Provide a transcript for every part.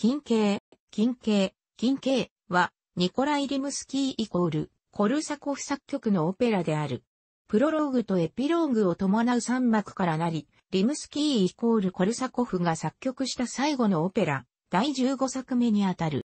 近景、近景、近景は、ニコライ・リムスキーイコール、コルサコフ作曲のオペラである。プロローグとエピローグを伴う3幕からなり、リムスキーイコールコルサコフが作曲した最後のオペラ、第15作目にあたる。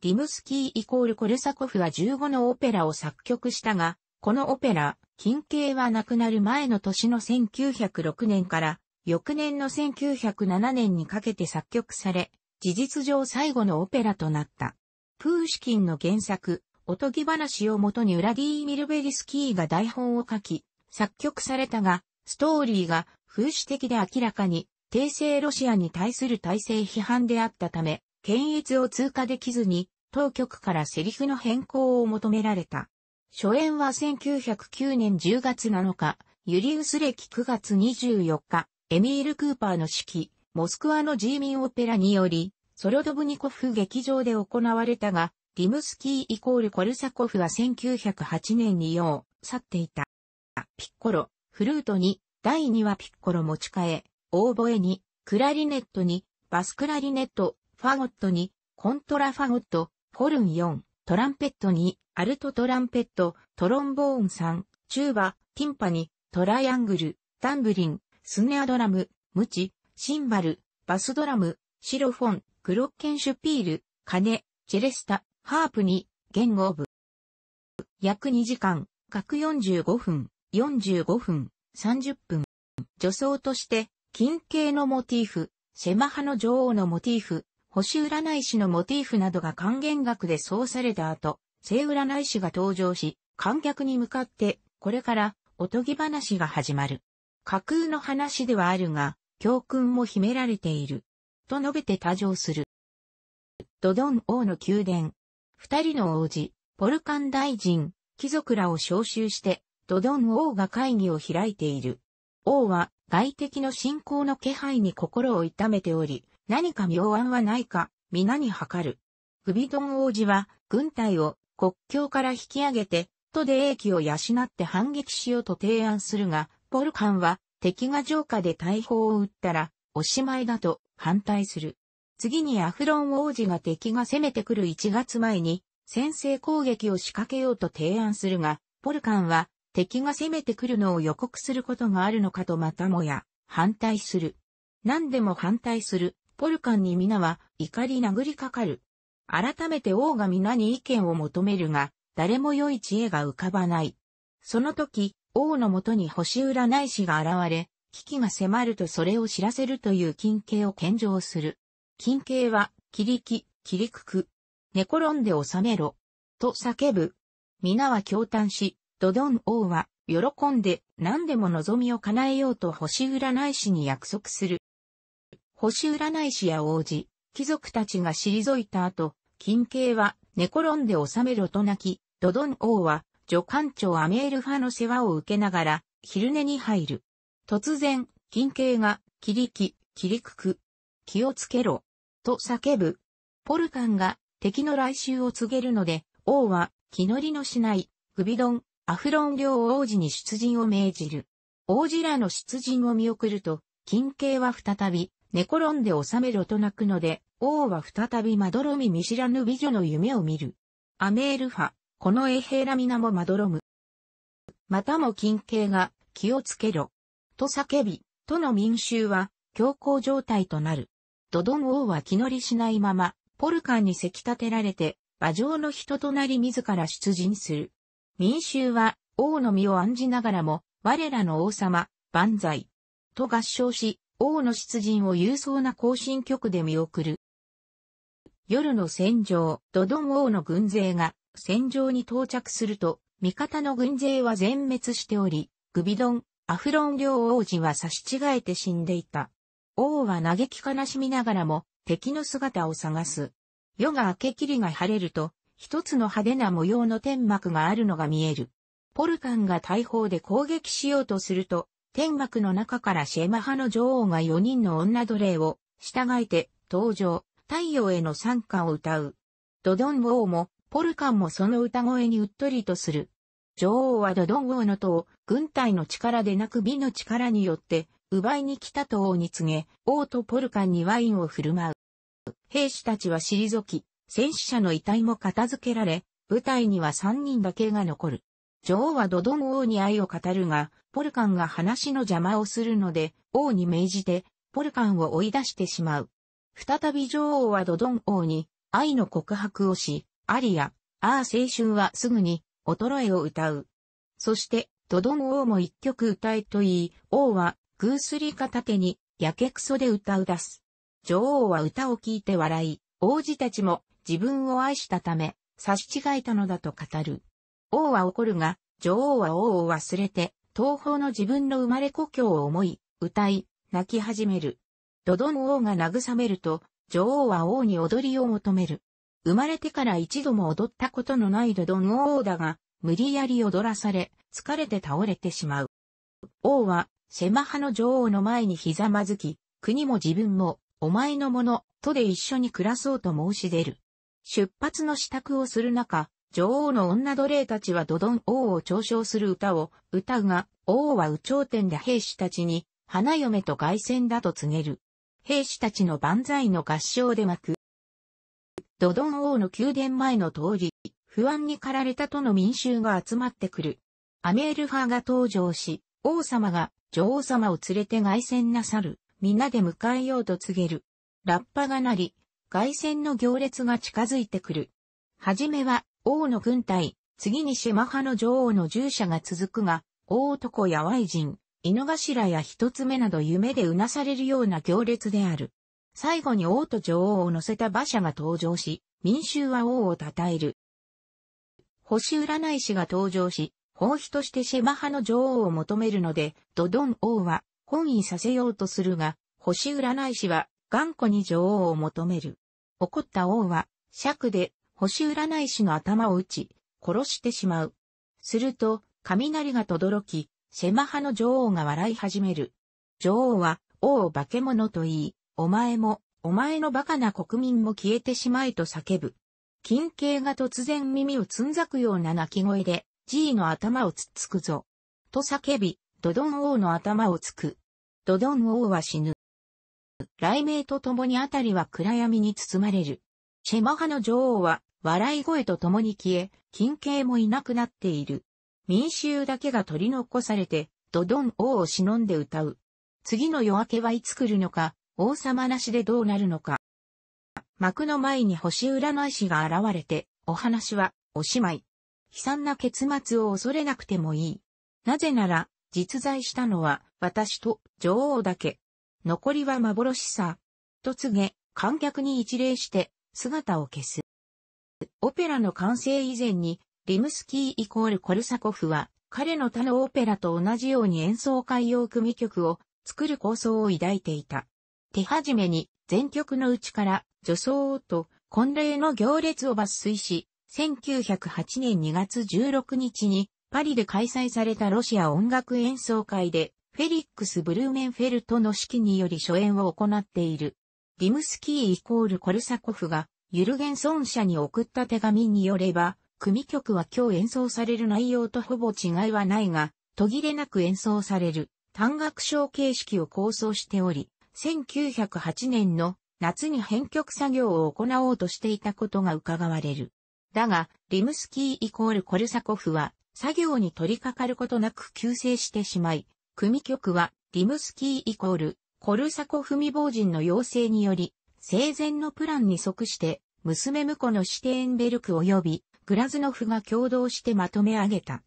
リムスキーイコールコルサコフは15のオペラを作曲したが、このオペラ、近景は亡くなる前の年の1906年から、翌年の1907年にかけて作曲され、事実上最後のオペラとなった。プーシキンの原作、おとぎ話をもとにウラディー・ミルベリスキーが台本を書き、作曲されたが、ストーリーが風刺的で明らかに、帝政ロシアに対する体制批判であったため、検閲を通過できずに、当局からセリフの変更を求められた。初演は1909年10月7日、ユリウス歴9月24日、エミール・クーパーの指揮、モスクワのジーミンオペラにより、ソロドブニコフ劇場で行われたが、リムスキーイコールコルサコフは1908年に世を去っていた。ピッコロ、フルートに、第2話ピッコロ持ち替え、オーボエに、クラリネットに、バスクラリネット、ファゴットに、コントラファゴット、フォルン4、トランペットに、アルトトランペット、トロンボーン3、チューバ、ティンパに、トライアングル、タンブリン、スネアドラム、ムチ、シンバル、バスドラム、シロフォン、グロッケンシュピール、カネ、チェレスタ、ハープに、言語部。約2時間、各45分、45分、30分。女装として、金系のモティーフ、セマ派の女王のモティーフ、星占い師のモティーフなどが還元額で奏された後、性占い師が登場し、観客に向かって、これから、おとぎ話が始まる。架空の話ではあるが、教訓も秘められている。と述べて多上する。ドドン王の宮殿。二人の王子、ポルカン大臣、貴族らを招集して、ドドン王が会議を開いている。王は外敵の侵攻の気配に心を痛めており、何か妙案はないか、皆に諮る。グビドン王子は、軍隊を国境から引き上げて、都で英気を養って反撃しようと提案するが、ポルカンは、敵が城下で大砲を撃ったら、おしまいだと反対する。次にアフロン王子が敵が攻めてくる1月前に先制攻撃を仕掛けようと提案するが、ポルカンは敵が攻めてくるのを予告することがあるのかとまたもや反対する。何でも反対するポルカンに皆は怒り殴りかかる。改めて王が皆に意見を求めるが、誰も良い知恵が浮かばない。その時、王のもとに星占い師が現れ、危機が迫るとそれを知らせるという近景を献上する。近景は、切り木、切りくく。寝転んで収めろ。と叫ぶ。皆は驚嘆し、ドドン王は、喜んで何でも望みを叶えようと星占い師に約束する。星占い師や王子、貴族たちが退いた後、金慶は寝転んで収めろと泣き、ドドン王は、助官長アメール派の世話を受けながら、昼寝に入る。突然、金景が、切り木、切りくく。気をつけろ、と叫ぶ。ポルカンが、敵の来襲を告げるので、王は、気乗りのしない、グビドン、アフロン領王子に出陣を命じる。王子らの出陣を見送ると、金慶は再び、寝転んで収めろと泣くので、王は再びまどろみ見知らぬ美女の夢を見る。アメールファ、このエヘラミナもまどろむ。またも金慶が、気をつけろ、と叫び、都の民衆は、強行状態となる。ドドン王は気乗りしないまま、ポルカンにせき立てられて、馬上の人となり自ら出陣する。民衆は、王の身を案じながらも、我らの王様、万歳。と合唱し、王の出陣を勇壮な行進曲で見送る。夜の戦場、ドドン王の軍勢が戦場に到着すると、味方の軍勢は全滅しており、グビドン、アフロン領王子は差し違えて死んでいた。王は嘆き悲しみながらも敵の姿を探す。夜が明け霧が晴れると、一つの派手な模様の天幕があるのが見える。ポルカンが大砲で攻撃しようとすると、天幕の中からシェマ派の女王が4人の女奴隷を従えて登場、太陽への参加を歌う。ドドン王も、ポルカンもその歌声にうっとりとする。女王はドドン王の党、軍隊の力でなく美の力によって、奪いに来たと王に告げ、王とポルカンにワインを振る舞う。兵士たちは退き、戦死者の遺体も片付けられ、舞台には三人だけが残る。女王はドドン王に愛を語るが、ポルカンが話の邪魔をするので、王に命じて、ポルカンを追い出してしまう。再び女王はドドン王に愛の告白をし、アリア、ああ青春はすぐに衰えを歌う。そして、ドドン王も一曲歌えと言い、王は、ぐーすり片手に、やけくそで歌う出す。女王は歌を聴いて笑い、王子たちも自分を愛したため、差し違えたのだと語る。王は怒るが、女王は王を忘れて、東方の自分の生まれ故郷を思い、歌い、泣き始める。ドドン王が慰めると、女王は王に踊りを求める。生まれてから一度も踊ったことのないドドン王だが、無理やり踊らされ、疲れて倒れてしまう。王は、セマ派の女王の前にひざまずき、国も自分も、お前のもの、とで一緒に暮らそうと申し出る。出発の支度をする中、女王の女奴隷たちはドドン王を嘲笑する歌を歌うが、王は宇頂天で兵士たちに、花嫁と凱旋だと告げる。兵士たちの万歳の合唱で幕、ドドン王の宮殿前の通り、不安に駆られたとの民衆が集まってくる。アメールファーが登場し、王様が女王様を連れて凱旋なさる、皆で迎えようと告げる。ラッパが鳴り、凱旋の行列が近づいてくる。はじめは王の軍隊、次にシマ派の女王の従者が続くが、大男やワイ人、犬頭や一つ目など夢でうなされるような行列である。最後に王と女王を乗せた馬車が登場し、民衆は王を称える。星占い師が登場し、宝妃としてシェマ派の女王を求めるので、ドドン王は本意させようとするが、星占い師は頑固に女王を求める。怒った王は尺で星占い師の頭を打ち、殺してしまう。すると、雷が轟き、シェマ派の女王が笑い始める。女王は王を化け物と言い、お前も、お前の馬鹿な国民も消えてしまえと叫ぶ。金景が突然耳をつんざくような泣き声で、G の頭をつっつくぞ。と叫び、ドドン王の頭をつく。ドドン王は死ぬ。雷鳴と共にあたりは暗闇に包まれる。シェマハの女王は、笑い声と共に消え、金景もいなくなっている。民衆だけが取り残されて、ドドン王を忍んで歌う。次の夜明けはいつ来るのか、王様なしでどうなるのか。幕の前に星占い師が現れて、お話は、おしまい。悲惨な結末を恐れなくてもいい。なぜなら、実在したのは、私と女王だけ。残りは幻さ。と告げ、観客に一礼して、姿を消す。オペラの完成以前に、リムスキーイコールコルサコフは、彼の他のオペラと同じように演奏会用組曲を作る構想を抱いていた。手始めに全曲のうちから女装と婚礼の行列を抜粋し、1908年2月16日にパリで開催されたロシア音楽演奏会でフェリックス・ブルーメンフェルトの指揮により初演を行っている。リムスキーイコールコルサコフがユルゲンソン社に送った手紙によれば、組曲は今日演奏される内容とほぼ違いはないが、途切れなく演奏される単楽章形式を構想しており、1908年の夏に編曲作業を行おうとしていたことが伺われる。だが、リムスキーイコールコルサコフは、作業に取り掛かることなく急性してしまい、組曲は、リムスキーイコール、コルサコフ未亡人の要請により、生前のプランに即して、娘婿のシテーンベルク及び、グラズノフが共同してまとめ上げた。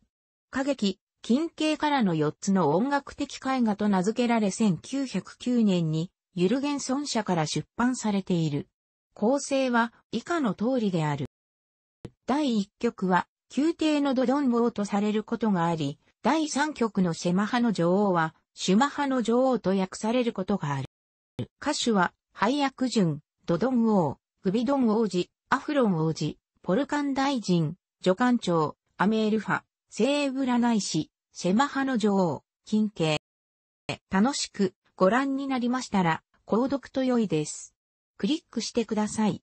歌劇、近景からの4つの音楽的絵画と名付けられ1909年にユルゲンソン社から出版されている。構成は以下の通りである。第1曲は宮廷のドドン王とされることがあり、第3曲のシェマハの女王はシュマハの女王と訳されることがある。歌手は、配役順、ドドン王、グビドン王子、アフロン王子、ポルカン大臣、助官長、アメールファ、セーブラナイシ、シェマ派の女王、金慶。楽しくご覧になりましたら、購読と良いです。クリックしてください。